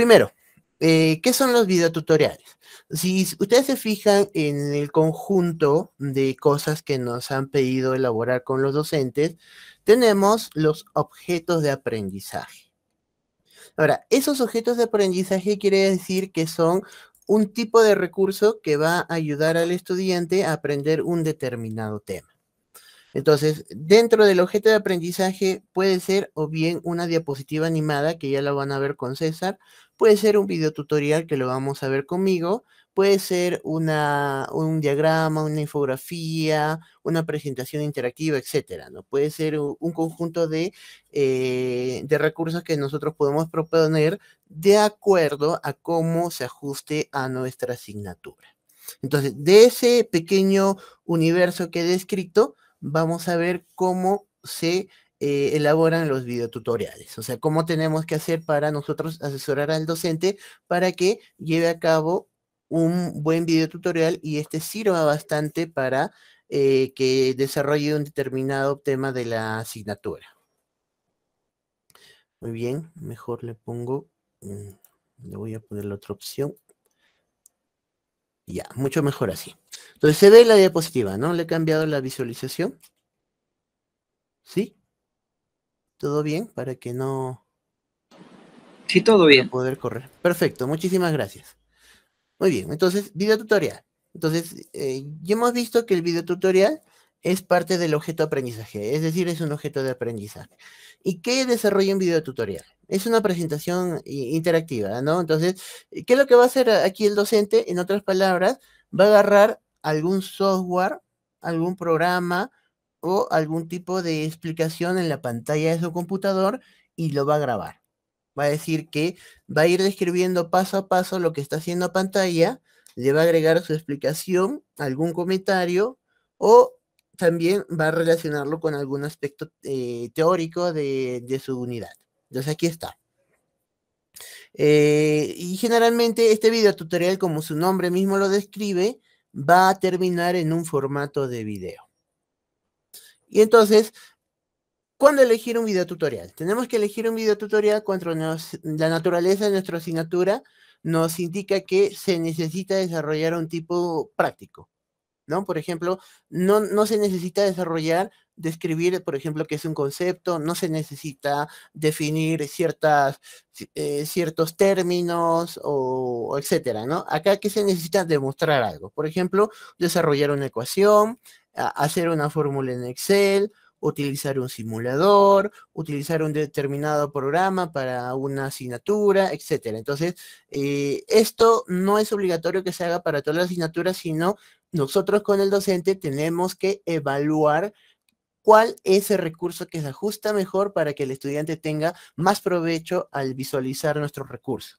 Primero, eh, ¿qué son los videotutoriales? Si ustedes se fijan en el conjunto de cosas que nos han pedido elaborar con los docentes, tenemos los objetos de aprendizaje. Ahora, esos objetos de aprendizaje quiere decir que son un tipo de recurso que va a ayudar al estudiante a aprender un determinado tema. Entonces, dentro del objeto de aprendizaje puede ser o bien una diapositiva animada, que ya la van a ver con César, Puede ser un video tutorial que lo vamos a ver conmigo, puede ser una, un diagrama, una infografía, una presentación interactiva, etcétera, ¿no? Puede ser un conjunto de, eh, de recursos que nosotros podemos proponer de acuerdo a cómo se ajuste a nuestra asignatura. Entonces, de ese pequeño universo que he descrito, vamos a ver cómo se eh, elaboran los videotutoriales, o sea, cómo tenemos que hacer para nosotros asesorar al docente para que lleve a cabo un buen videotutorial y este sirva bastante para eh, que desarrolle un determinado tema de la asignatura. Muy bien, mejor le pongo, mm, le voy a poner la otra opción. Ya, mucho mejor así. Entonces se ve la diapositiva, ¿no? Le he cambiado la visualización. ¿Sí? ¿Todo bien? Para que no... Sí, todo bien. poder correr. Perfecto, muchísimas gracias. Muy bien, entonces, video tutorial. Entonces, eh, ya hemos visto que el video tutorial es parte del objeto de aprendizaje, es decir, es un objeto de aprendizaje. ¿Y qué desarrolla un video tutorial? Es una presentación interactiva, ¿no? Entonces, ¿qué es lo que va a hacer aquí el docente? En otras palabras, va a agarrar algún software, algún programa, o algún tipo de explicación en la pantalla de su computador y lo va a grabar. Va a decir que va a ir describiendo paso a paso lo que está haciendo a pantalla, le va a agregar su explicación, algún comentario o también va a relacionarlo con algún aspecto eh, teórico de, su unidad. Entonces aquí está. Eh, y generalmente este video tutorial, como su nombre mismo lo describe, va a terminar en un formato de video. Y entonces, ¿cuándo elegir un video tutorial? Tenemos que elegir un video tutorial cuando la naturaleza de nuestra asignatura nos indica que se necesita desarrollar un tipo práctico. ¿no? Por ejemplo, no, no se necesita desarrollar describir, por ejemplo, qué es un concepto, no se necesita definir ciertas, eh, ciertos términos o, o, etcétera, ¿no? Acá que se necesita demostrar algo, por ejemplo, desarrollar una ecuación, hacer una fórmula en Excel, utilizar un simulador, utilizar un determinado programa para una asignatura, etc. Entonces, eh, esto no es obligatorio que se haga para todas las asignaturas, sino nosotros con el docente tenemos que evaluar cuál es el recurso que se ajusta mejor para que el estudiante tenga más provecho al visualizar nuestro recurso.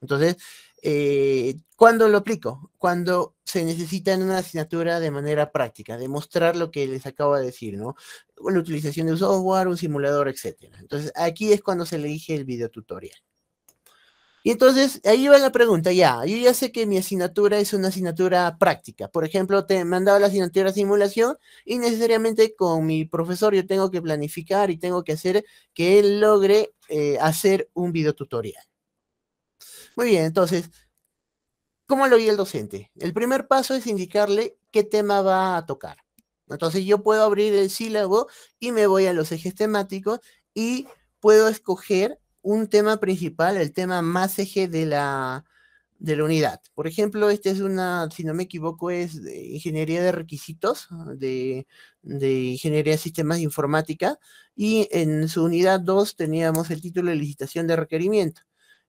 Entonces, eh, ¿cuándo lo aplico? Cuando se necesita en una asignatura de manera práctica, demostrar lo que les acabo de decir, ¿no? La utilización de un software, un simulador, etcétera. Entonces, aquí es cuando se le elige el videotutorial. Y entonces, ahí va la pregunta, ya, yo ya sé que mi asignatura es una asignatura práctica. Por ejemplo, te he mandado la asignatura simulación y necesariamente con mi profesor yo tengo que planificar y tengo que hacer que él logre eh, hacer un tutorial Muy bien, entonces, ¿Cómo lo guía el docente? El primer paso es indicarle qué tema va a tocar. Entonces yo puedo abrir el sílabo y me voy a los ejes temáticos y puedo escoger un tema principal, el tema más eje de la, de la unidad. Por ejemplo, este es una, si no me equivoco, es de ingeniería de requisitos, de, de, ingeniería de sistemas de informática, y en su unidad 2 teníamos el título de licitación de requerimiento.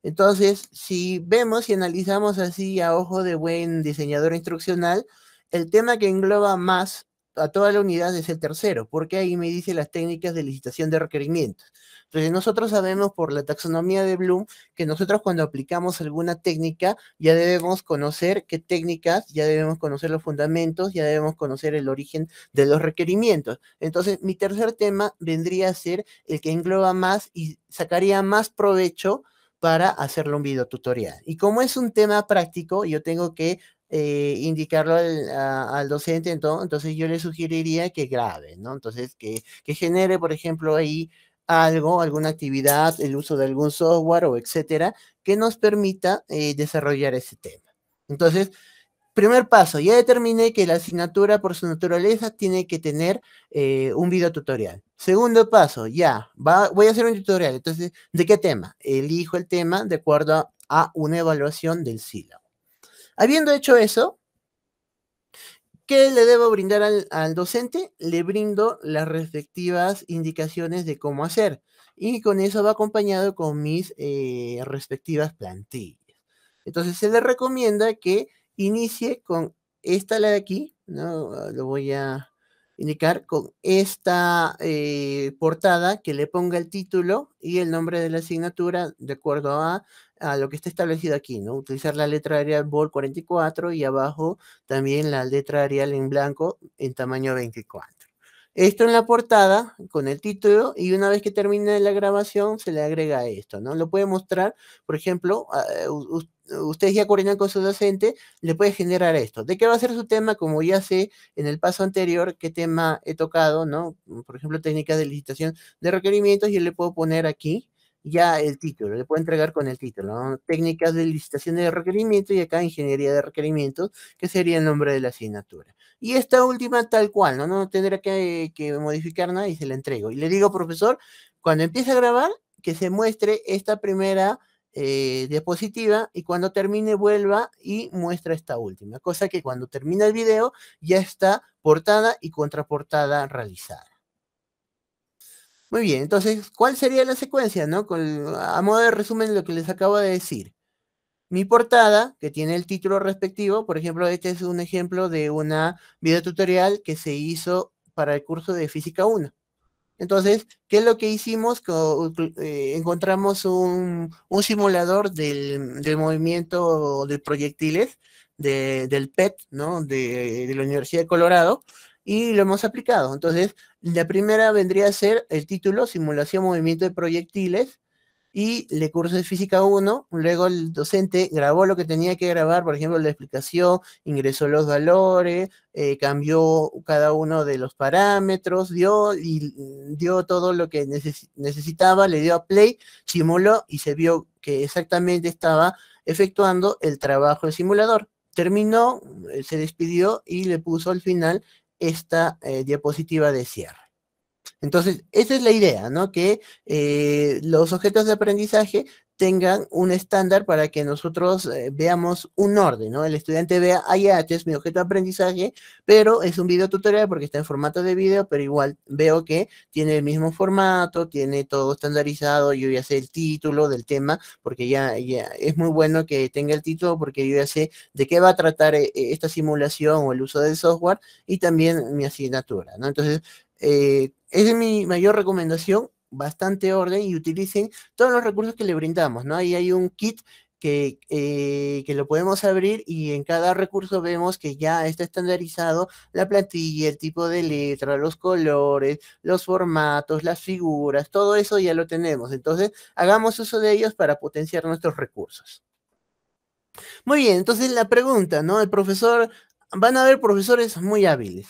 Entonces, si vemos y analizamos así a ojo de buen diseñador instruccional, el tema que engloba más a toda la unidad es el tercero, porque ahí me dice las técnicas de licitación de requerimientos. Entonces, nosotros sabemos por la taxonomía de Bloom que nosotros cuando aplicamos alguna técnica ya debemos conocer qué técnicas, ya debemos conocer los fundamentos, ya debemos conocer el origen de los requerimientos. Entonces, mi tercer tema vendría a ser el que engloba más y sacaría más provecho para hacerle un video tutorial. Y como es un tema práctico, yo tengo que eh, indicarlo al, docente, entonces, yo le sugeriría que grabe, ¿no? Entonces, que, genere, por ejemplo, ahí algo, alguna actividad, el uso de algún software o etcétera, que nos permita eh, desarrollar ese tema. Entonces, primer paso, ya determiné que la asignatura por su naturaleza tiene que tener eh, un video tutorial. Segundo paso, ya, voy a hacer un tutorial. Entonces, ¿de qué tema? Elijo el tema de acuerdo a, una evaluación del sílabo. Habiendo hecho eso, ¿qué le debo brindar al, docente? Le brindo las respectivas indicaciones de cómo hacer. Y con eso va acompañado con mis eh, respectivas plantillas. Entonces, se le recomienda que inicie con esta la de aquí, ¿no? Ah, lo voy a indicar con esta eh, portada que le ponga el título y el nombre de la asignatura de acuerdo a, a lo que está establecido aquí, ¿no? Utilizar la letra Arial BOL 44 y abajo también la letra Arial en blanco en tamaño 24. Esto en la portada con el título y una vez que termine la grabación se le agrega esto, ¿no? Lo puede mostrar, por ejemplo, eh, ustedes ya coordinan con su docente, le puede generar esto. ¿De qué va a ser su tema? Como ya sé en el paso anterior qué tema he tocado, ¿no? Por ejemplo, técnicas de licitación de requerimientos y le puedo poner aquí ya el título, le puedo entregar con el título, Técnicas de licitación de requerimientos y acá ingeniería de requerimientos, que sería el nombre de la asignatura. Y esta última tal cual, ¿no? No tendrá que, que modificar nada y se la entrego. Y le digo, profesor, cuando empiece a grabar, que se muestre esta primera eh, diapositiva y cuando termine vuelva y muestra esta última, cosa que cuando termina el video ya está portada y contraportada realizada. Muy bien, entonces, ¿cuál sería la secuencia, no? Con, a modo de resumen lo que les acabo de decir. Mi portada, que tiene el título respectivo, por ejemplo, este es un ejemplo de una videotutorial que se hizo para el curso de Física 1. Entonces, ¿qué es lo que hicimos? Eh, encontramos un, un simulador del, del, movimiento de proyectiles del PET, ¿no? De, de la Universidad de Colorado, y lo hemos aplicado. Entonces, la primera vendría a ser el título, simulación movimiento de proyectiles, y le de física 1, luego el docente grabó lo que tenía que grabar, por ejemplo, la explicación, ingresó los valores, eh, cambió cada uno de los parámetros, dio dio todo lo que necesitaba, le dio a play, simuló y se vio que exactamente estaba efectuando el trabajo del simulador. Terminó, se despidió y le puso al final esta eh, diapositiva de cierre. Entonces, esa es la idea, ¿no? Que eh, los objetos de aprendizaje tengan un estándar para que nosotros eh, veamos un orden, ¿no? El estudiante vea, ah, es mi objeto de aprendizaje, pero es un video tutorial porque está en formato de video, pero igual veo que tiene el mismo formato, tiene todo estandarizado, yo ya sé el título del tema, porque ya, es muy bueno que tenga el título porque yo ya sé de qué va a tratar eh, eh, esta simulación o el uso del software y también mi asignatura, ¿no? Entonces, esa es mi mayor recomendación, bastante orden y utilicen todos los recursos que le brindamos, ¿no? Ahí hay un kit que, eh, que, lo podemos abrir y en cada recurso vemos que ya está estandarizado la plantilla, el tipo de letra, los colores, los formatos, las figuras, todo eso ya lo tenemos. Entonces, hagamos uso de ellos para potenciar nuestros recursos. Muy bien, entonces la pregunta, ¿no? El profesor, van a haber profesores muy hábiles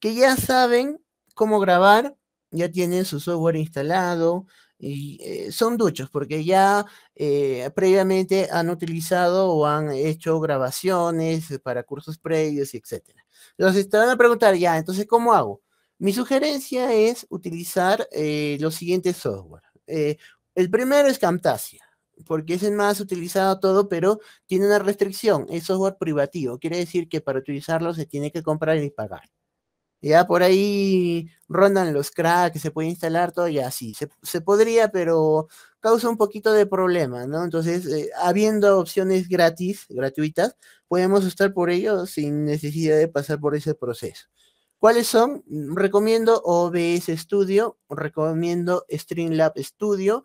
que ya saben cómo grabar, ya tienen su software instalado y eh, son duchos porque ya eh, previamente han utilizado o han hecho grabaciones para cursos previos y etcétera. Entonces te van a preguntar ya, entonces ¿cómo hago? Mi sugerencia es utilizar eh, los siguientes software. el primero es Camtasia porque es el más utilizado todo, pero tiene una restricción, es software privativo, quiere decir que para utilizarlo se tiene que comprar y pagar. Ya por ahí rondan los cracks, se puede instalar todo, y así. se, podría, pero causa un poquito de problema, ¿no? Entonces, eh, habiendo opciones gratis, gratuitas, podemos estar por ello sin necesidad de pasar por ese proceso. ¿Cuáles son? Mm, recomiendo OBS Studio, recomiendo Streamlab Studio,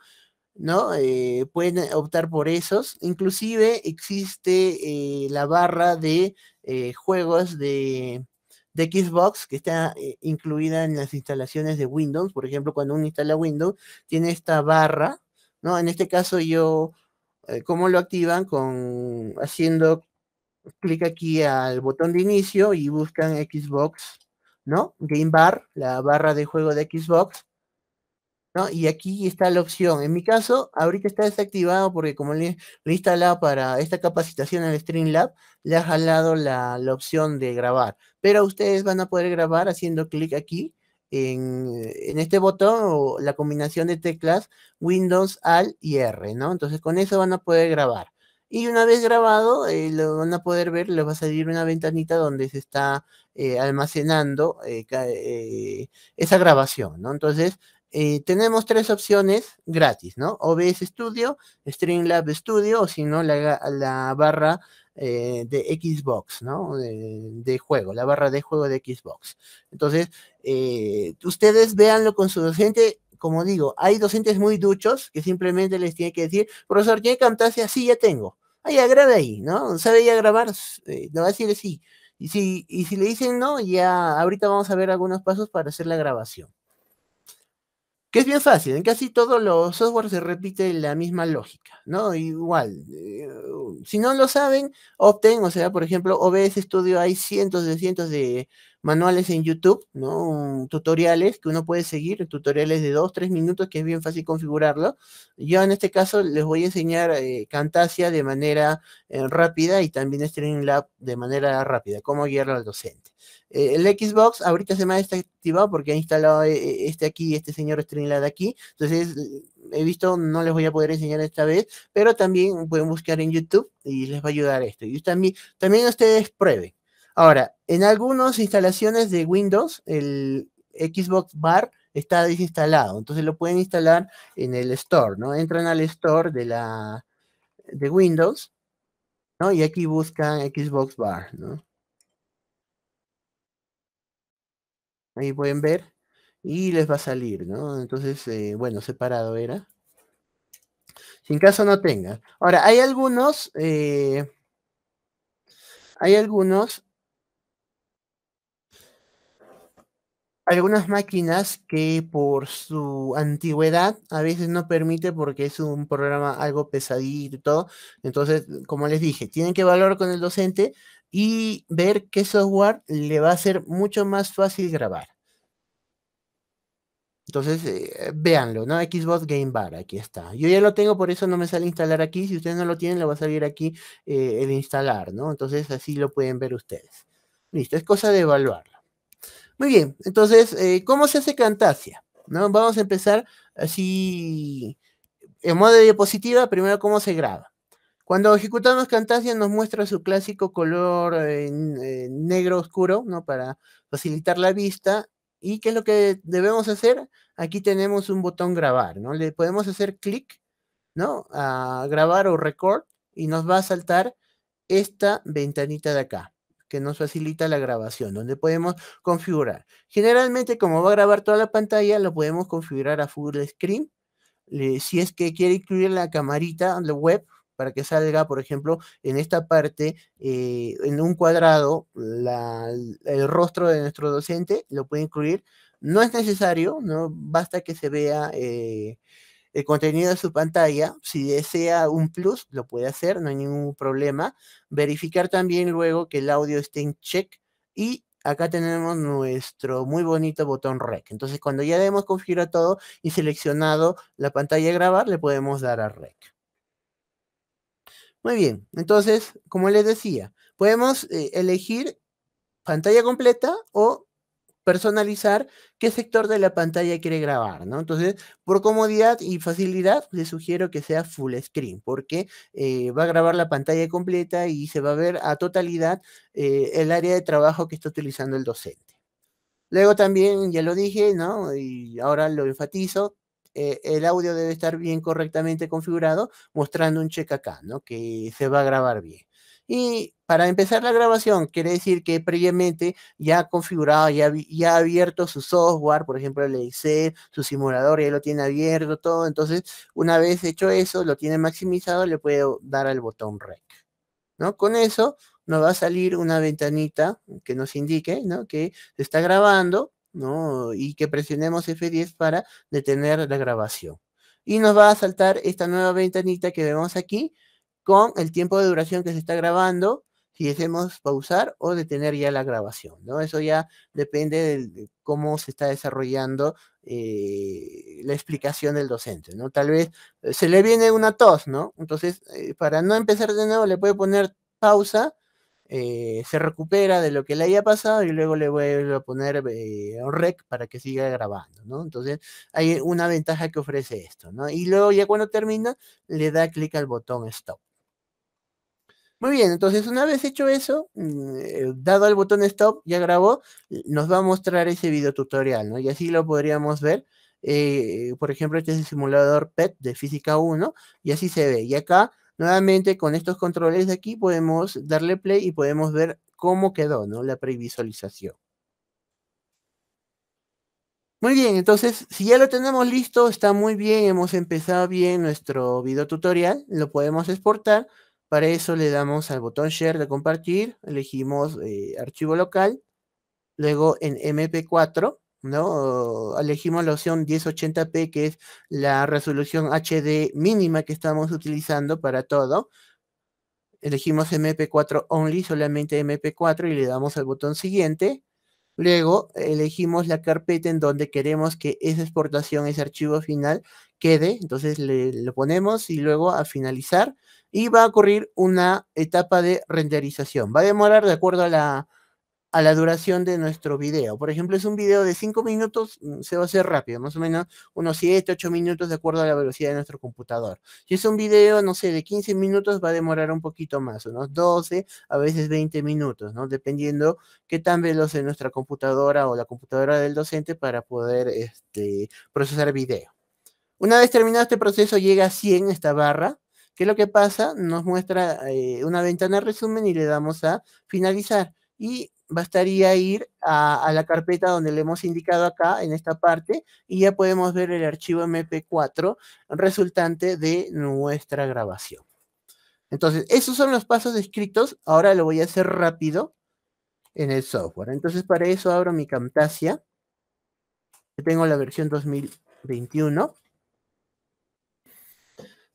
¿no? Eh, pueden optar por esos. Inclusive existe eh, la barra de juegos de de Xbox que está eh, incluida en las instalaciones de Windows. Por ejemplo, cuando uno instala Windows, tiene esta barra, ¿no? En este caso yo, eh, ¿cómo lo activan? Con haciendo clic aquí al botón de inicio y buscan Xbox, ¿no? Game Bar, la barra de juego de Xbox. Y aquí está la opción. En mi caso, ahorita está desactivado porque como le, he para esta capacitación en Streamlab, le ha jalado la, opción de grabar. Pero ustedes van a poder grabar haciendo clic aquí en, este botón o la combinación de teclas Windows, al y R, ¿no? Entonces con eso van a poder grabar. Y una vez grabado, eh, lo van a poder ver, les va a salir una ventanita donde se está eh, almacenando eh, esa grabación, ¿no? Entonces, eh, tenemos tres opciones gratis, ¿no? OBS Studio, Streamlab Studio, o si no, la, barra eh, de Xbox, ¿no? De, juego, la barra de juego de Xbox. Entonces, eh, ustedes véanlo con su docente. Como digo, hay docentes muy duchos que simplemente les tiene que decir, profesor, ¿tiene Camtasia? Sí, ya tengo. ahí ya ahí, ¿no? ¿Sabe ya grabar? no va a decir sí. Y si, y si le dicen no, ya ahorita vamos a ver algunos pasos para hacer la grabación. Que es bien fácil, en casi todos los softwares se repite la misma lógica, ¿no? Igual, eh, si no lo saben, opten, o sea, por ejemplo, OBS Studio hay cientos de cientos de manuales en YouTube, ¿no? tutoriales que uno puede seguir, tutoriales de 2, 3 minutos, que es bien fácil configurarlo. Yo en este caso les voy a enseñar Cantasia eh, Camtasia de manera eh, rápida y también Streamlab de manera rápida, cómo guiar al docente. Eh, el Xbox ahorita se me ha desactivado porque ha instalado este aquí, este señor Streamlab aquí. Entonces, mm, he visto, no les voy a poder enseñar esta vez, pero también pueden buscar en YouTube y les va a ayudar esto. Y también, también ustedes prueben. Ahora, en algunas instalaciones de Windows, el Xbox Bar está desinstalado, entonces lo pueden instalar en el Store, ¿no? Entran al Store de la de Windows, ¿no? Y aquí buscan Xbox Bar, ¿no? Ahí pueden ver y les va a salir, ¿no? Entonces, eh, bueno, separado era. Sin caso no tenga. Ahora, hay algunos, eh, hay algunos algunas máquinas que por su antigüedad a veces no permite porque es un programa algo pesadito y todo. Entonces, como les dije, tienen que evaluar con el docente y ver qué software le va a ser mucho más fácil grabar. Entonces, eh, véanlo, ¿no? Xbox Game Bar, aquí está. Yo ya lo tengo, por eso no me sale instalar aquí. Si ustedes no lo tienen, le va a salir aquí eh, el instalar, ¿no? Entonces, así lo pueden ver ustedes. Listo, es cosa de evaluarlo. Muy bien, entonces, eh, ¿cómo se hace Camtasia? ¿No? Vamos a empezar así en modo de diapositiva, primero cómo se graba. Cuando ejecutamos Camtasia nos muestra su clásico color eh, eh, negro oscuro, ¿no? Para facilitar la vista. ¿Y qué es lo que debemos hacer? Aquí tenemos un botón grabar, ¿no? Le podemos hacer clic, ¿no? A grabar o record y nos va a saltar esta ventanita de acá que nos facilita la grabación, donde podemos configurar. Generalmente, como va a grabar toda la pantalla, lo podemos configurar a full screen. si es que quiere incluir la camarita la web para que salga, por ejemplo, en esta parte, eh, en un cuadrado, el rostro de nuestro docente, lo puede incluir. No es necesario, no basta que se vea. Eh, el contenido de su pantalla. Si desea un plus, lo puede hacer, no hay ningún problema. Verificar también luego que el audio esté en check y acá tenemos nuestro muy bonito botón rec. Entonces, cuando ya hemos configurado todo y seleccionado la pantalla grabar, le podemos dar a rec. Muy bien, entonces, como les decía, podemos eh, elegir pantalla completa o personalizar qué sector de la pantalla quiere grabar, ¿no? Entonces, por comodidad y facilidad, le sugiero que sea full screen, porque eh, va a grabar la pantalla completa y se va a ver a totalidad eh, el área de trabajo que está utilizando el docente. Luego también, ya lo dije, ¿no? Y ahora lo enfatizo, eh, el audio debe estar bien correctamente configurado, mostrando un check acá, ¿no? Que se va a grabar bien. Y para empezar la grabación, quiere decir que previamente ya ha configurado, ya, ya ha abierto su software, por ejemplo, el Excel, su simulador, ya lo tiene abierto, todo. Entonces, una vez hecho eso, lo tiene maximizado, le puedo dar al botón REC. ¿no? Con eso nos va a salir una ventanita que nos indique ¿no? que se está grabando ¿no? y que presionemos F10 para detener la grabación. Y nos va a saltar esta nueva ventanita que vemos aquí, con el tiempo de duración que se está grabando, si deseamos pausar o detener ya la grabación, ¿no? Eso ya depende de cómo se está desarrollando eh, la explicación del docente, ¿no? Tal vez eh, se le viene una tos, ¿no? Entonces, eh, para no empezar de nuevo, le puede poner pausa, se recupera de lo que le haya pasado y luego le vuelve a poner un rec para que siga grabando, ¿no? Entonces hay una ventaja que ofrece esto, ¿no? Y luego ya cuando termina, le da clic al botón stop. Muy bien, entonces una vez hecho eso, mm, eh, dado el botón stop, ya grabó, nos va a mostrar ese video tutorial, ¿no? Y así lo podríamos ver. Eh, por ejemplo, este es el simulador PET de física 1 y así se ve. Y acá, nuevamente, con estos controles de aquí, podemos darle play y podemos ver cómo quedó, ¿no? La previsualización. Muy bien, entonces, si ya lo tenemos listo, está muy bien, hemos empezado bien nuestro video tutorial, lo podemos exportar para eso le damos al botón Share de compartir, elegimos eh, archivo local, luego en MP4, ¿no? Elegimos la opción 1080p, que es la resolución HD mínima que estamos utilizando para todo. Elegimos MP4 only, solamente MP4, y le damos al botón siguiente. Luego elegimos la carpeta en donde queremos que esa exportación, ese archivo final quede. Entonces le, lo ponemos y luego a finalizar y va a ocurrir una etapa de renderización. Va a demorar de acuerdo a la, a la duración de nuestro video. Por ejemplo, es un video de 5 minutos, mm, se va a hacer rápido, más o menos unos 7, 8 minutos de acuerdo a la velocidad de nuestro computador. Si es un video, no sé, de 15 minutos, va a demorar un poquito más, unos 12, a veces 20 minutos, ¿no? Dependiendo qué tan veloz es nuestra computadora o la computadora del docente para poder este, procesar video. Una vez terminado este proceso, llega a 100 esta barra ¿Qué es lo que pasa? Nos muestra eh, una ventana resumen y le damos a finalizar. Y bastaría ir a, la carpeta donde le hemos indicado acá, en esta parte, y ya podemos ver el archivo MP4 resultante de nuestra grabación. Entonces, esos son los pasos descritos. Ahora lo voy a hacer rápido en el software. Entonces, para eso abro mi Camtasia. tengo la versión 2021.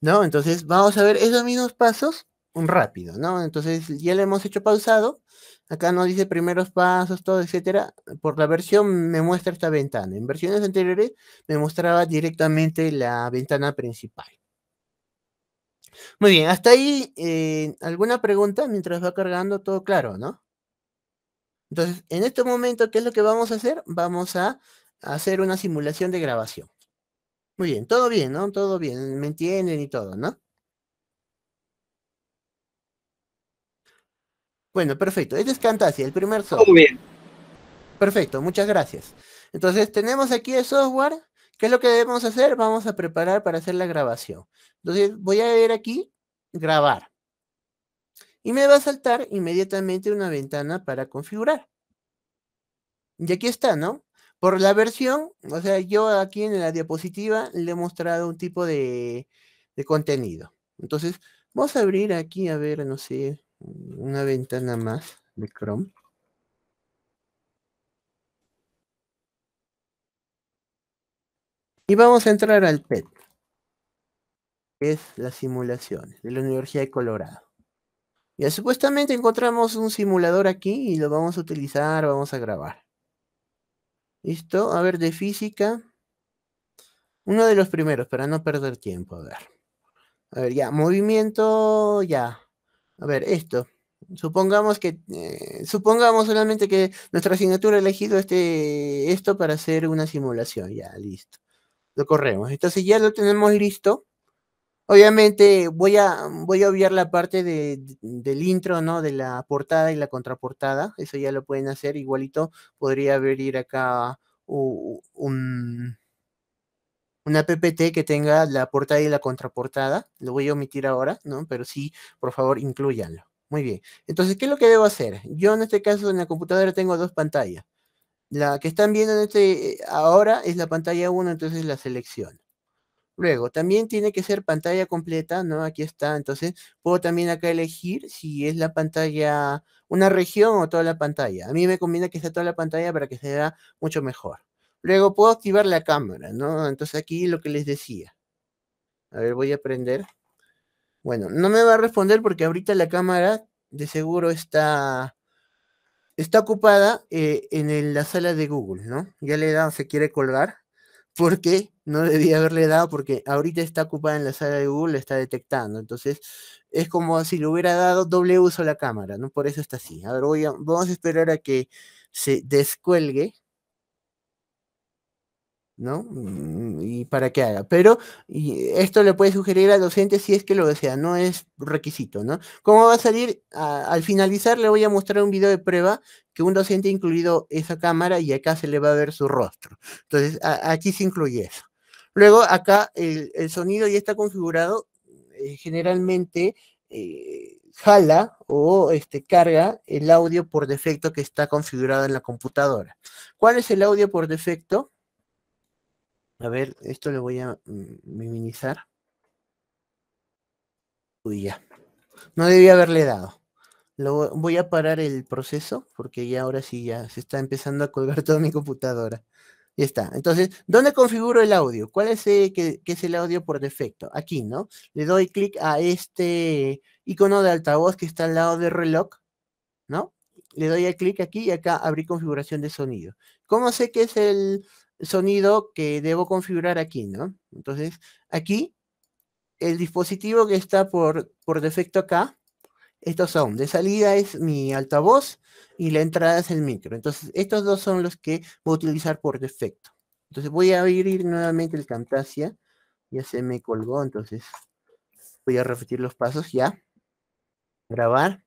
¿no? Entonces vamos a ver esos mismos pasos un rápido, ¿no? Entonces ya lo hemos hecho pausado. Acá nos dice primeros pasos, todo, etcétera. Por la versión me muestra esta ventana. En versiones anteriores me mostraba directamente la ventana principal. Muy bien, hasta ahí, eh, ¿alguna pregunta mientras va cargando? Todo claro, ¿no? Entonces, en este momento, ¿qué es lo que vamos a hacer? Vamos a hacer una simulación de grabación. Muy bien, todo bien, ¿no? Todo bien, me entienden y todo, ¿no? Bueno, perfecto. Este es Cantasia, el primer software. Muy bien. Perfecto, muchas gracias. Entonces, tenemos aquí el software. ¿Qué es lo que debemos hacer? Vamos a preparar para hacer la grabación. Entonces, voy a ir aquí, grabar. Y me va a saltar inmediatamente una ventana para configurar. Y aquí está, ¿no? Por la versión, o sea, yo aquí en la diapositiva le he mostrado un tipo de, contenido. Entonces, vamos a abrir aquí, a ver, no sé, una ventana más de Chrome. Y vamos a entrar al PET, que es la simulación de la Universidad de Colorado. Ya supuestamente encontramos un simulador aquí y lo vamos a utilizar, vamos a grabar. ¿Listo? A ver, de física. Uno de los primeros, para no perder tiempo. A ver. A ver, ya, movimiento, ya. A ver, esto. Supongamos que, eh, supongamos solamente que nuestra asignatura ha elegido este, esto para hacer una simulación. Ya, listo. Lo corremos. Entonces ya lo tenemos listo. Obviamente voy a, voy a obviar la parte del intro, ¿no? De la portada y la contraportada. Eso ya lo pueden hacer. Igualito podría haber ir acá un, una PPT que tenga la portada y la contraportada. Lo voy a omitir ahora, ¿no? Pero sí, por favor, incluyanlo. Muy bien. Entonces, ¿qué es lo que debo hacer? Yo en este caso en la computadora tengo dos pantallas. La que están viendo en este, ahora es la pantalla 1, entonces la selecciono. Luego, también tiene que ser pantalla completa, ¿no? Aquí está, entonces puedo también acá elegir si es la pantalla, una región o toda la pantalla. A mí me conviene que sea toda la pantalla para que se vea mucho mejor. Luego puedo activar la cámara, ¿no? Entonces aquí lo que les decía. A ver, voy a prender. Bueno, no me va a responder porque ahorita la cámara de seguro está, está ocupada eh, en la sala de Google, ¿no? Ya le he dado, se quiere colgar porque no debía haberle dado porque ahorita está ocupada en la sala de Google, está detectando. Entonces, es como si le hubiera dado doble uso a la cámara, ¿no? Por eso está así. A ver, voy vamos a esperar a que se descuelgue ¿no? Mm, y para que haga. Pero esto le puede sugerir al docente si es que lo desea, no es requisito, ¿no? ¿Cómo va a salir? al finalizar le voy a mostrar un video de prueba que un docente ha incluido esa cámara y acá se le va a ver su rostro. Entonces, aquí se incluye eso. Luego, acá el, sonido ya está configurado eh, generalmente. Eh, jala o este, carga el audio por defecto que está configurado en la computadora. ¿Cuál es el audio por defecto? A ver, esto lo voy a mm, minimizar. Uy, ya. No debía haberle dado. Lo, voy a parar el proceso porque ya ahora sí ya se está empezando a colgar toda mi computadora. Ya está. Entonces, ¿dónde configuro el audio? ¿Cuál es, el, eh, es el audio por defecto? Aquí, ¿no? Le doy clic a este icono de altavoz que está al lado del reloj, ¿no? Le doy clic aquí y acá abrí configuración de sonido. ¿Cómo sé que es el, sonido que debo configurar aquí, ¿no? Entonces, aquí, el dispositivo que está por, por defecto acá, estos son, de salida es mi altavoz y la entrada es el micro. Entonces, estos dos son los que voy a utilizar por defecto. Entonces, voy a abrir nuevamente el Camtasia. Ya se me colgó, entonces voy a repetir los pasos ya. Grabar.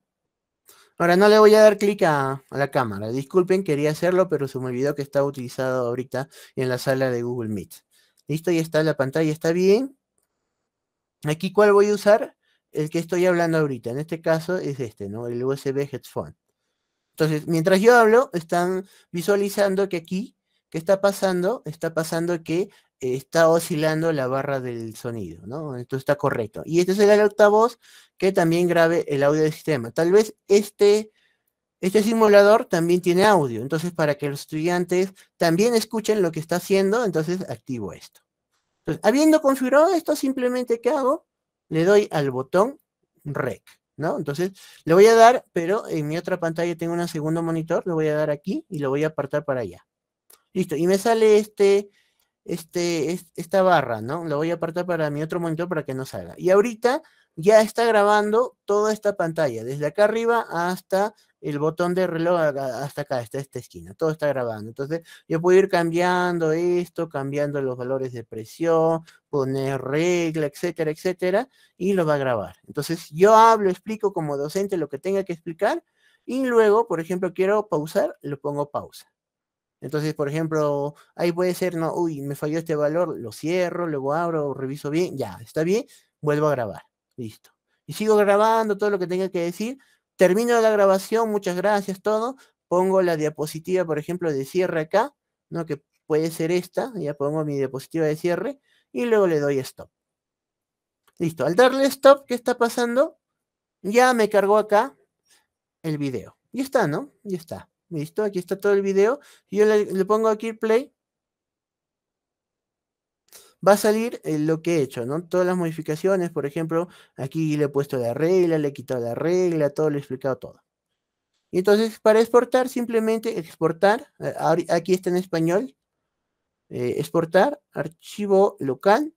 Ahora no le voy a dar clic a, la cámara. Disculpen, quería hacerlo, pero se me olvidó que está utilizado ahorita en la sala de Google Meet. Listo, ya está la pantalla, está bien. Aquí, ¿cuál voy a usar? El que estoy hablando ahorita. En este caso es este, ¿no? El USB Headphone. Entonces, mientras yo hablo, están visualizando que aquí, ¿qué está pasando? Está pasando que está oscilando la barra del sonido, ¿no? Esto está correcto. Y este es el altavoz que también grabe el audio del sistema. Tal vez este, este simulador también tiene audio, entonces para que los estudiantes también escuchen lo que está haciendo, entonces activo esto. Entonces, habiendo configurado esto, simplemente ¿qué hago? Le doy al botón REC, ¿no? Entonces, le voy a dar, pero en mi otra pantalla tengo un segundo monitor, Le voy a dar aquí y lo voy a apartar para allá. Listo, y me sale este este, esta barra, ¿no? La voy a apartar para mi otro monitor para que no salga. Y ahorita ya está grabando toda esta pantalla, desde acá arriba hasta el botón de reloj, hasta acá, hasta esta esquina, todo está grabando. Entonces yo puedo ir cambiando esto, cambiando los valores de presión, poner regla, etcétera, etcétera, y lo va a grabar. Entonces yo hablo, explico como docente lo que tenga que explicar, y luego, por ejemplo, quiero pausar, lo pongo pausa. Entonces, por ejemplo, ahí puede ser, no, uy, me falló este valor, lo cierro, luego abro, reviso bien, ya, está bien, vuelvo a grabar, listo. Y sigo grabando todo lo que tenga que decir, termino la grabación, muchas gracias, todo, pongo la diapositiva, por ejemplo, de cierre acá, ¿no? Que puede ser esta, ya pongo mi diapositiva de cierre, y luego le doy stop. Listo, al darle stop, ¿qué está pasando? Ya me cargó acá el video. Y está, ¿no? Ya está. Listo, aquí está todo el video. Yo le, pongo aquí play. Va a salir eh, lo que he hecho, ¿no? Todas las modificaciones, por ejemplo, aquí le he puesto la regla, le he quitado la regla, todo, le he explicado todo. Y entonces, para exportar, simplemente exportar. Eh, aquí está en español. Eh, exportar, archivo local.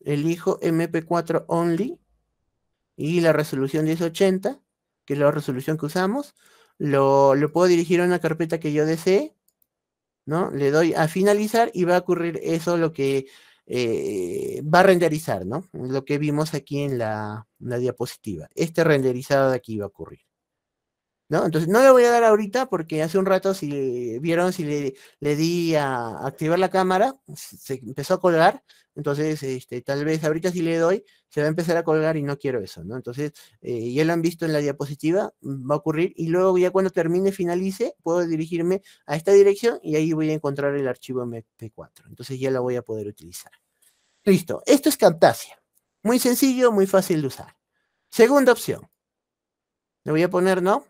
Elijo MP4 only. Y la resolución 1080, que es la resolución que usamos lo, lo puedo dirigir a una carpeta que yo desee, ¿no? Le doy a finalizar y va a ocurrir eso lo que eh, va a renderizar, ¿no? Lo que vimos aquí en la, diapositiva. Este renderizado de aquí va a ocurrir. ¿No? Entonces, no le voy a dar ahorita porque hace un rato, si vieron, si le, le di a activar la cámara, se empezó a colgar, entonces este, tal vez ahorita si le doy, se va a empezar a colgar y no quiero eso, ¿no? Entonces, eh, ya lo han visto en la diapositiva, mm, va a ocurrir y luego ya cuando termine, finalice, puedo dirigirme a esta dirección y ahí voy a encontrar el archivo MP4. Entonces ya la voy a poder utilizar. Listo, esto es Camtasia. Muy sencillo, muy fácil de usar. Segunda opción. Le voy a poner no.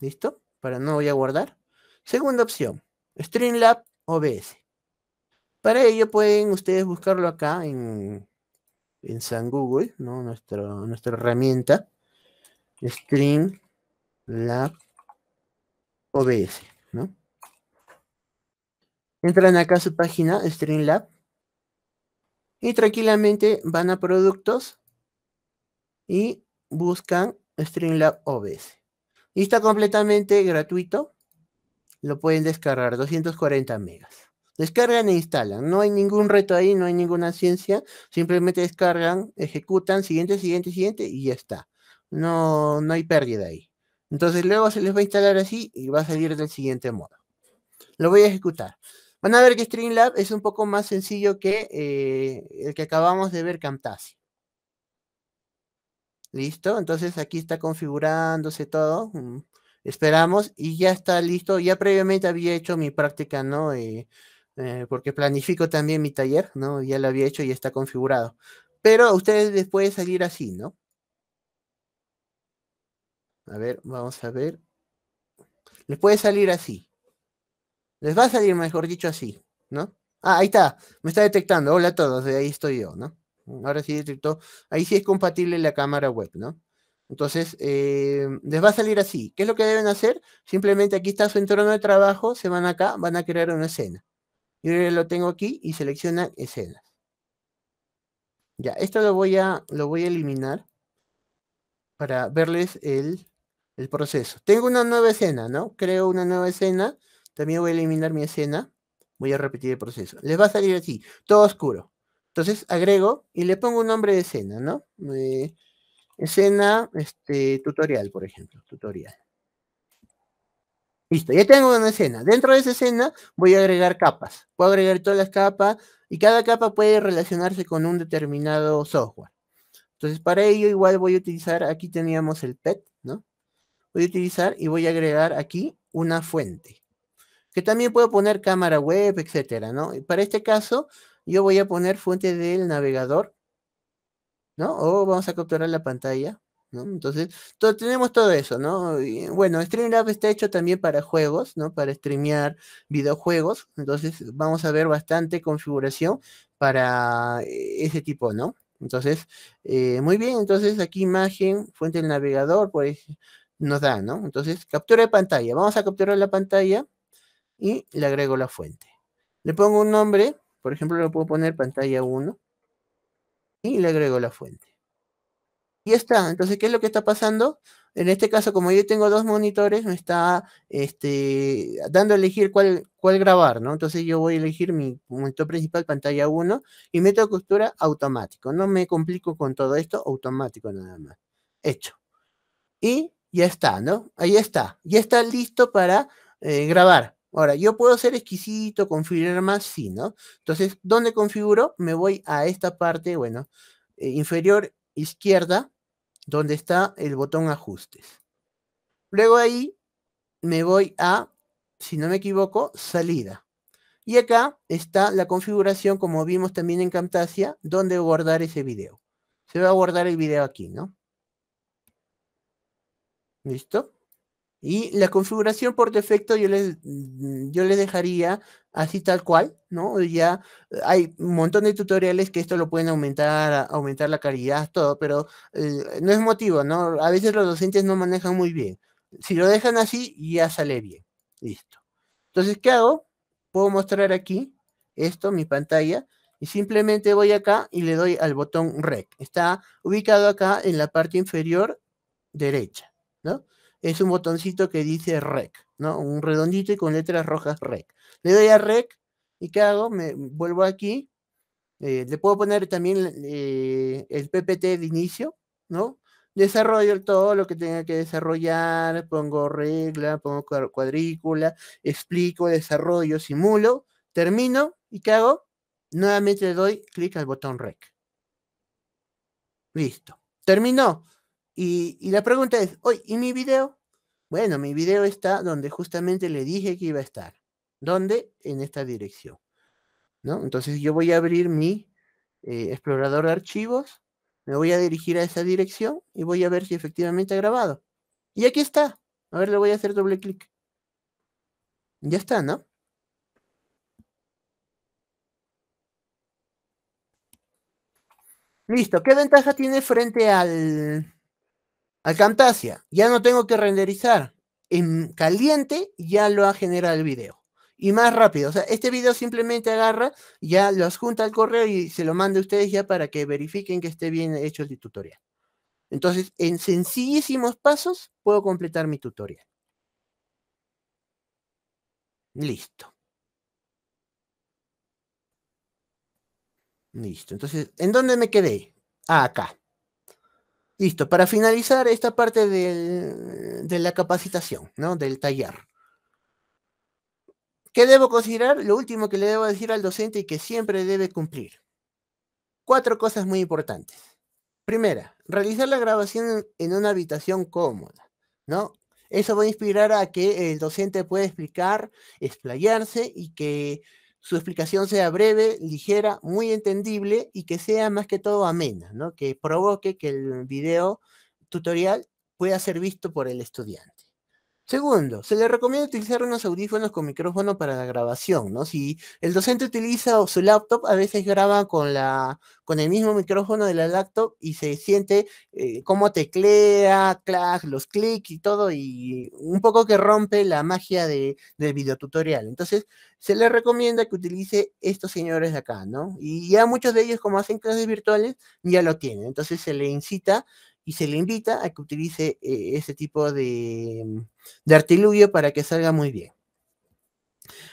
¿Listo? Para no voy a guardar. Segunda opción. Streamlab OBS. Para ello pueden ustedes buscarlo acá en, San Google, ¿no? Nuestra, nuestra herramienta Streamlab OBS, ¿no? Entran acá a su página Streamlab y tranquilamente van a productos y buscan Streamlab OBS. Y está completamente gratuito. Lo pueden descargar, 240 megas. Descargan e instalan. No hay ningún reto ahí, no hay ninguna ciencia. Simplemente descargan, ejecutan, siguiente, siguiente, siguiente y ya está. No, no hay pérdida ahí. Entonces luego se les va a instalar así y va a salir del siguiente modo. Lo voy a ejecutar. Van a ver que Streamlab es un poco más sencillo que eh, el que acabamos de ver Camtasia. Listo, entonces aquí está configurándose todo. Mm, esperamos y ya está listo. Ya previamente había hecho mi práctica, ¿no? Eh, eh, porque planifico también mi taller, ¿no? Ya lo había hecho y está configurado. Pero a ustedes les puede salir así, ¿no? A ver, vamos a ver. Les puede salir así. Les va a salir, mejor dicho, así, ¿no? Ah, ahí está. Me está detectando. Hola a todos, de ahí estoy yo, ¿no? Ahora sí detectó. Ahí sí es compatible la cámara web, ¿no? Entonces, eh, les va a salir así. ¿Qué es lo que deben hacer? Simplemente aquí está su entorno de trabajo, se van acá, van a crear una escena. Yo lo tengo aquí y selecciona escenas. Ya, esto lo voy a, lo voy a eliminar para verles el, proceso. Tengo una nueva escena, ¿no? Creo una nueva escena. También voy a eliminar mi escena. Voy a repetir el proceso. Les va a salir así, todo oscuro. Entonces agrego y le pongo un nombre de escena, ¿no? Eh, escena, este, tutorial, por ejemplo, tutorial. Listo, ya tengo una escena. Dentro de esa escena voy a agregar capas. Puedo agregar todas las capas y cada capa puede relacionarse con un determinado software. Entonces, para ello igual voy a utilizar, aquí teníamos el PET, ¿no? Voy a utilizar y voy a agregar aquí una fuente. Que también puedo poner cámara web, etcétera, ¿no? para este caso, yo voy a poner fuente del navegador, ¿no? O vamos a capturar la pantalla. Entonces, tenemos todo eso, ¿no? bueno, Streamlab está hecho también para juegos, ¿no? Para streamear videojuegos, entonces vamos a ver bastante configuración para eh, ese tipo, ¿no? Entonces, eh, muy bien, entonces aquí imagen, fuente del navegador, pues nos da, ¿no? Entonces, captura de pantalla, vamos a capturar la pantalla y le agrego la fuente. Le pongo un nombre, por ejemplo, le puedo poner pantalla 1 y le agrego la fuente y está. Entonces, ¿qué es lo que está pasando? En este caso, como yo tengo dos monitores, me está este, dando a elegir cuál, cuál grabar, ¿no? Entonces yo voy a elegir mi monitor principal, pantalla 1, y meto costura automático. No me complico con todo esto, automático nada más. Hecho. Y ya está, ¿no? Ahí está. Ya está listo para eh, grabar. Ahora, yo puedo ser exquisito, configurar más, sí, ¿no? Entonces, ¿dónde configuro? Me voy a esta parte, bueno, eh, inferior izquierda, donde está el botón ajustes. Luego ahí me voy a, si no me equivoco, salida. Y acá está la configuración, como vimos también en Camtasia, donde guardar ese video. Se va a guardar el video aquí, ¿no? ¿Listo? Y la configuración por defecto yo les, mm, yo dejaría así tal cual, ¿no? Ya eh, hay un montón de tutoriales que esto lo pueden aumentar, aumentar la calidad, todo, pero eh, no es motivo, ¿no? A veces los docentes no manejan muy bien. Si lo dejan así, ya sale bien. Listo. Entonces, ¿qué hago? Puedo mostrar aquí esto, mi pantalla, y simplemente voy acá y le doy al botón Rec. Está ubicado acá en la parte inferior derecha, ¿no? es un botoncito que dice rec, ¿no? Un redondito y con letras rojas rec. Le doy a rec y ¿qué hago? Me vuelvo aquí. Eh, le puedo poner también eh, el PPT de inicio, ¿no? Desarrollo todo lo que tenga que desarrollar, pongo regla, pongo cuadrícula, explico, desarrollo, simulo, termino y ¿qué hago? Nuevamente le doy clic al botón rec. Listo. Terminó. Y, la pregunta es, hoy, ¿y mi video? Bueno, mi video está donde justamente le dije que iba a estar. ¿Dónde? En esta dirección. ¿No? Entonces yo voy a abrir mi eh, explorador de archivos, me voy a dirigir a esa dirección y voy a ver si efectivamente ha grabado. Y aquí está. A ver, le voy a hacer doble clic. Ya está, ¿no? Listo. ¿Qué ventaja tiene frente al, camtasia ya no tengo que renderizar. En caliente ya lo ha generado el video. Y más rápido. O sea, este video simplemente agarra, ya lo adjunta al correo y se lo manda a ustedes ya para que verifiquen que esté bien hecho el tutorial. Entonces, en sencillísimos pasos puedo completar mi tutorial. Listo. Listo. Entonces, ¿en dónde me quedé? Ah, acá. Listo, para finalizar esta parte de la capacitación, ¿no? Del taller. ¿Qué debo considerar? Lo último que le debo decir al docente y que siempre debe cumplir. Cuatro cosas muy importantes. Primera, realizar la grabación en una habitación cómoda, ¿no? Eso va a inspirar a que el docente pueda explicar, explayarse y que su explicación sea breve, ligera, muy entendible y que sea más que todo amena, que provoque que el video tutorial pueda ser visto por el estudiante. Segundo, se le recomienda utilizar unos audífonos con micrófono para la grabación, ¿no? Si el docente utiliza su laptop, a veces graba con, la, con el mismo micrófono de la laptop y se siente eh, como teclea, clac, los clics y todo, y un poco que rompe la magia de, del videotutorial. Entonces, se le recomienda que utilice estos señores de acá, ¿no? Y ya muchos de ellos, como hacen clases virtuales, ya lo tienen. Entonces, se le incita y se le invita a que utilice eh, ese tipo de, mm, de artilugio para que salga muy bien.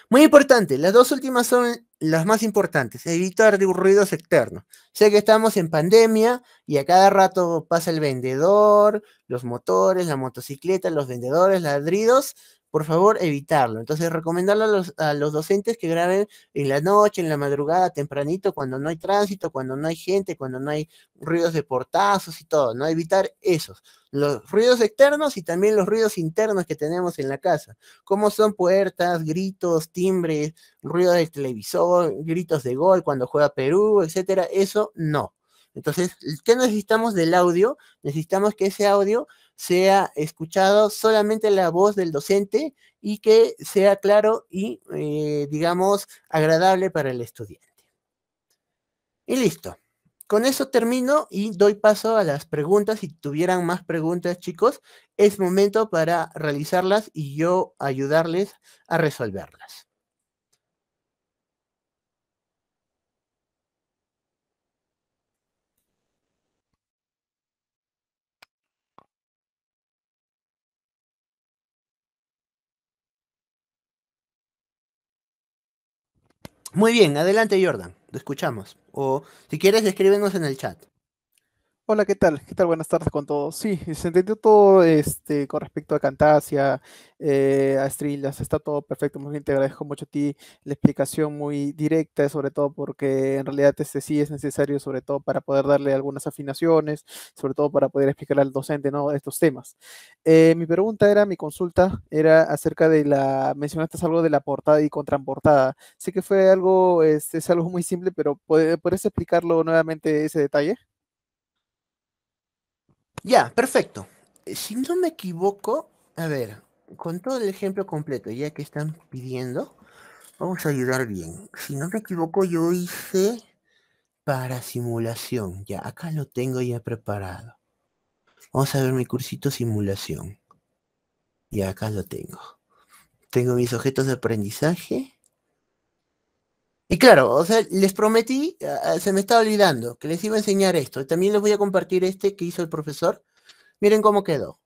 Muy importante, las dos últimas son las más importantes, evitar ruidos externos. Sé que estamos en pandemia y a cada rato pasa el vendedor, los motores, la motocicleta, los vendedores, ladridos, por favor evitarlo. Entonces, recomendarle a los, a los, docentes que graben en la noche, en la madrugada, tempranito, cuando no hay tránsito, cuando no hay gente, cuando no hay ruidos de portazos y todo, ¿no? Evitar esos. Los ruidos externos y también los ruidos internos que tenemos en la casa, como son puertas, gritos, timbres, ruido del televisor, gritos de gol cuando juega Perú, etcétera. Eso no. Entonces, ¿qué necesitamos del audio? Necesitamos que ese audio sea escuchado solamente la voz del docente y que sea claro y, eh, digamos, agradable para el estudiante. Y listo. Con eso termino y doy paso a las preguntas. Si tuvieran más preguntas, chicos, es momento para realizarlas y yo ayudarles a resolverlas. Muy bien, adelante Jordan, te escuchamos. O si quieres, escríbenos en el chat. Hola, ¿qué tal? ¿Qué tal? Buenas tardes con todos. Sí, se entendió todo este, con respecto a Cantasia, eh, a Estrellas, está todo perfecto. Muy bien, te agradezco mucho a ti la explicación muy directa, sobre todo porque en realidad este sí es necesario, sobre todo para poder darle algunas afinaciones, sobre todo para poder explicar al docente ¿no? estos temas. Eh, mi pregunta era, mi consulta era acerca de la, mencionaste algo de la portada y contraportada. Sé que fue algo, este, es, algo muy simple, pero ¿puedes explicarlo nuevamente ese detalle? Ya, perfecto. Eh, si no me equivoco, a ver, con todo el ejemplo completo, ya que están pidiendo, vamos a ayudar bien. Si no me equivoco, yo hice para simulación. Ya, acá lo tengo ya preparado. Vamos a ver mi cursito simulación. Y acá lo tengo. Tengo mis objetos de aprendizaje. Y claro, o sea, les prometí, eh, eh, se me estaba olvidando, que les iba a enseñar esto. También les voy a compartir este que hizo el profesor. Miren cómo quedó.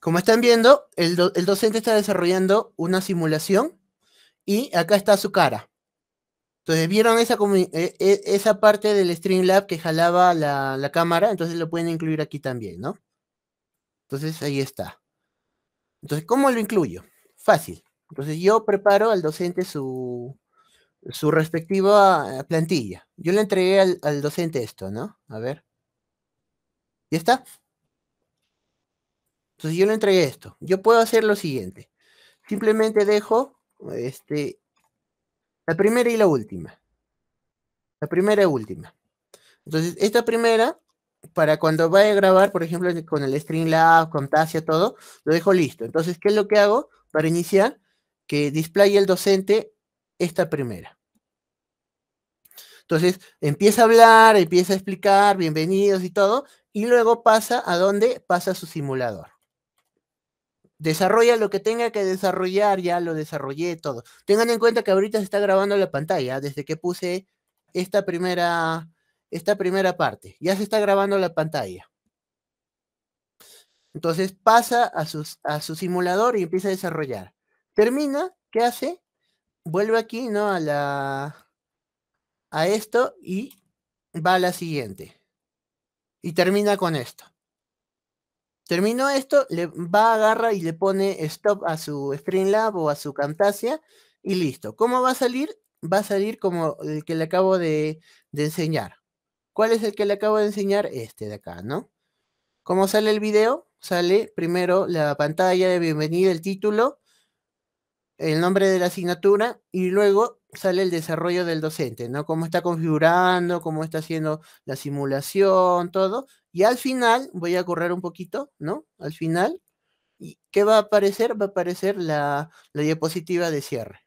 Como están viendo, el, el docente está desarrollando una simulación y acá está su cara. Entonces vieron esa, e, e, esa parte del Streamlab que jalaba la, cámara, entonces lo pueden incluir aquí también, ¿no? Entonces ahí está. Entonces, ¿cómo lo incluyo? Fácil. Entonces yo preparo al docente su, respectiva eh, plantilla. Yo le entregué al docente esto, ¿no? A ver. ¿Ya está? Entonces yo le entregué esto. Yo puedo hacer lo siguiente. Simplemente dejo este, la primera y la última. La primera y última. Entonces, esta primera, para cuando vaya a grabar, por ejemplo, con el Streamlabs, con Tasia, todo, lo dejo listo. Entonces, ¿qué es lo que hago para iniciar? Que displaye el docente esta primera. Entonces, empieza a hablar, empieza a explicar, bienvenidos y todo, y luego pasa a dónde pasa su simulador desarrolla lo que tenga que desarrollar, ya lo desarrollé todo. Tengan en cuenta que ahorita se está grabando la pantalla, desde que puse esta primera, esta primera parte, ya se está grabando la pantalla. Entonces pasa a, a su simulador y empieza a desarrollar. Termina, ¿qué hace? Vuelve aquí, ¿no? A la a esto y va a la siguiente. Y termina con esto. Terminó esto, le va, agarra y le pone stop a su Lab o a su Camtasia y listo. ¿Cómo va a salir? Va a salir como el que le acabo de, de enseñar. ¿Cuál es el que le acabo de enseñar? Este de acá, ¿no? ¿Cómo sale el video? Sale primero la pantalla de bienvenida, el título, el nombre de la asignatura y luego sale el desarrollo del docente, ¿no? Cómo está configurando, cómo está haciendo la simulación, todo. Y al final, voy a correr un poquito, ¿no? Al final, ¿qué va a aparecer? Va a aparecer la, diapositiva de cierre.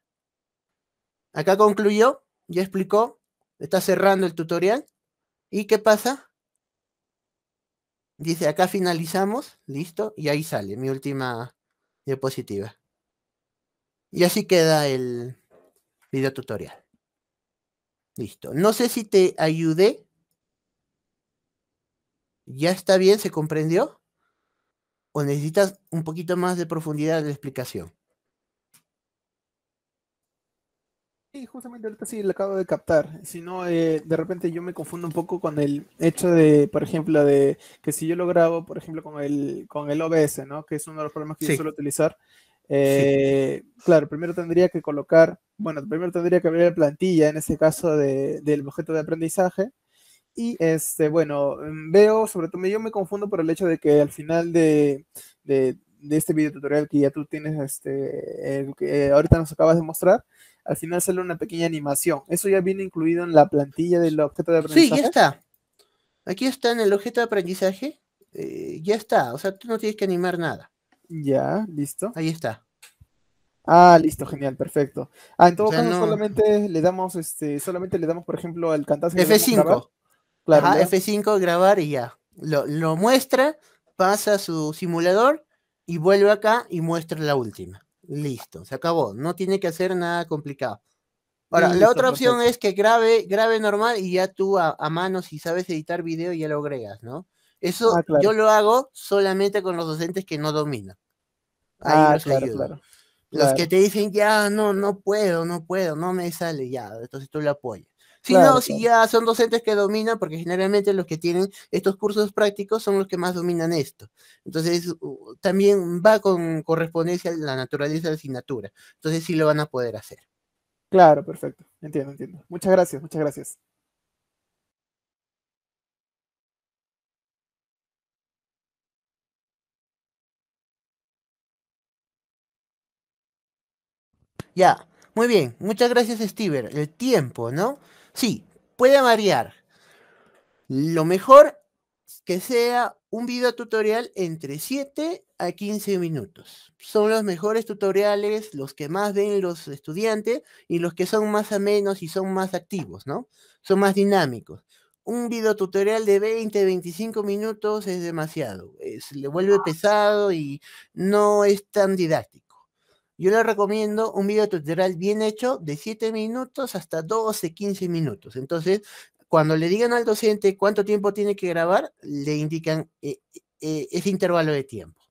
Acá concluyó, ya explicó, está cerrando el tutorial. ¿Y qué pasa? Dice, acá finalizamos, listo, y ahí sale mi última diapositiva. Y así queda el video tutorial. Listo. No sé si te ayudé ¿Ya está bien? ¿Se comprendió? ¿O necesitas un poquito más de profundidad de explicación? Sí, justamente ahorita sí lo acabo de captar. Si no, eh, de repente yo me confundo un poco con el hecho de, por ejemplo, de que si yo lo grabo, por ejemplo, con el, con el OBS, ¿no? Que es uno de los programas que yo suelo utilizar. Eh, claro, primero tendría que colocar, bueno, primero tendría que abrir la plantilla, en este caso del objeto de aprendizaje. Y este, bueno, mm, veo, sobre todo, yo me confundo por el hecho de que al final de, este video tutorial que ya tú tienes, este, que eh, ahorita nos acabas de mostrar, al final sale una pequeña animación. Eso ya viene incluido en la plantilla del objeto de aprendizaje. Sí, ya está. Aquí está en el objeto de aprendizaje. Eh, ya está. O sea, tú no tienes que animar nada. Ya, listo. Ahí está. Ah, listo, genial, perfecto. Ah, en solamente le damos, este, solamente le damos, por ejemplo, al cantar. F5. F5, grabar y ya. Lo, muestra, pasa su simulador y vuelve acá y muestra la última. Listo, se acabó. No tiene que hacer nada complicado. Ahora, la otra opción es que grabe, normal y ya tú a, mano, si sabes editar video, ya lo agregas, ¿no? Eso ah, yo lo hago solamente con los docentes que no dominan. Ahí ah, los claro, Los que te dicen, ya, ah, no, no puedo, no puedo, no me sale, ya, entonces tú lo apoyas. Si no, si ya son docentes que dominan, porque generalmente los que tienen estos cursos prácticos son los que más dominan esto. Entonces, también va con correspondencia a la naturaleza de la asignatura. Entonces, sí lo van a poder hacer. Claro, perfecto. Entiendo, entiendo. Muchas gracias, muchas gracias. Ya, muy bien. Muchas gracias, Steven. El tiempo, ¿no? Sí, puede variar. Lo mejor que sea un video tutorial entre 7 a 15 minutos. Son los mejores tutoriales, los que más ven los estudiantes y los que son más menos y son más activos, ¿no? Son más dinámicos. Un video tutorial de 20, 25 minutos es demasiado. Se le vuelve pesado y no es tan didáctico. Yo les recomiendo un video tutorial bien hecho de 7 minutos hasta 12, 15 minutos. Entonces, cuando le digan al docente cuánto tiempo tiene que grabar, le indican eh, eh, ese intervalo de tiempo.